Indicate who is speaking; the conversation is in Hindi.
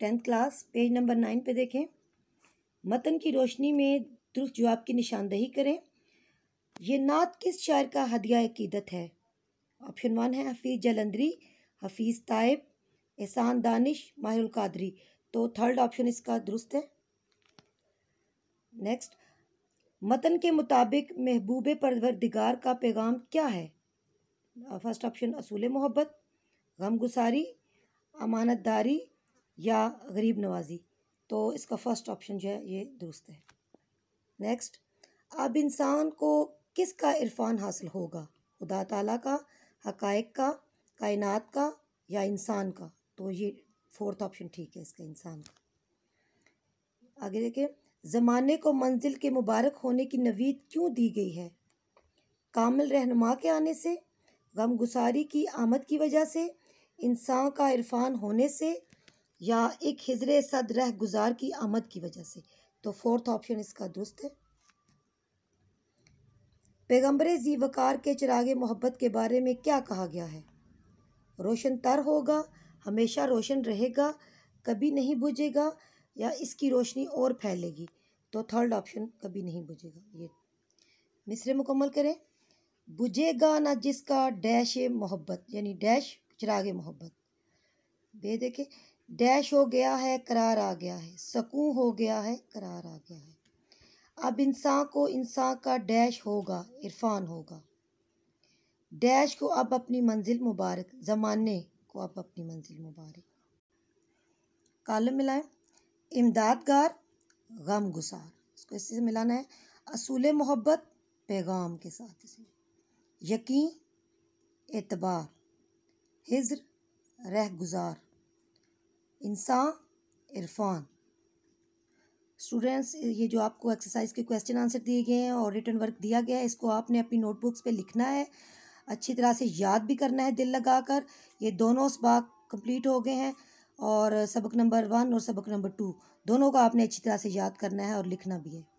Speaker 1: tenth class page number nine पे देखें मतन की रोशनी में दुरुस्त जवाब की निशानदही करें यह नात किस शायर का हदिया अकीदत है ऑप्शन वन है हफीज़ जलंदरी हफीज़ तायब एहसान दानिश माहिर कादरी तो थर्ड ऑप्शन इसका दुरुस्त है नेक्स्ट मतन के मुताबिक महबूब परवरदिगार का पैगाम क्या है फर्स्ट ऑप्शन असूल मोहब्बत गमगुसारी अमानत दारी या गरीब नवाजी तो इसका फ़र्स्ट ऑप्शन जो है ये दुरुस्त है नेक्स्ट अब इंसान को किसका इरफान हासिल होगा खुदा तला का हकैक का कायनात का या इंसान का तो ये फोर्थ ऑप्शन ठीक है इसका इंसान का आगे देखें ज़माने को मंजिल के मुबारक होने की नवीद क्यों दी गई है कामिल रहनुमा के आने से गमगुसारी की आमद की वजह से इंसान का इरफान होने से या एक हिजरे सद रह गुजार की आमद की वजह से तो फोर्थ ऑप्शन इसका दुरुस्त है पैगम्बर जी वकार के चिराग मोहब्बत के बारे में क्या कहा गया है रोशन तर होगा हमेशा रोशन रहेगा कभी नहीं बुझेगा या इसकी रोशनी और फैलेगी तो थर्ड ऑप्शन कभी नहीं बुझेगा ये मिसरे मुकम्मल करें बुझेगा ना जिसका डैश मोहब्बत यानी डैश चिराग मोहब्बत बे देखें डैश हो गया है करार आ गया है सकू हो गया है करार आ गया है अब इंसान को इंसान का डैश होगा इरफान होगा डैश को अब अपनी मंजिल मुबारक ज़माने को अब अपनी मंजिल मुबारक कालम मिलाएं इमदादगार गम गुसार इसको इससे मिलाना है असूल मोहब्बत पैगाम के साथ इसमें यकीन एतबार हिज्र रह गुजार इंसा इरफान स्टूडेंट्स ये जो आपको एक्सरसाइज के क्वेश्चन आंसर दिए गए हैं और रिटर्न वर्क दिया गया है इसको आपने अपनी नोटबुक्स पे लिखना है अच्छी तरह से याद भी करना है दिल लगा कर ये दोनों सबक कंप्लीट हो गए हैं और सबक नंबर वन और सबक नंबर टू दोनों को आपने अच्छी तरह से याद करना है और लिखना भी है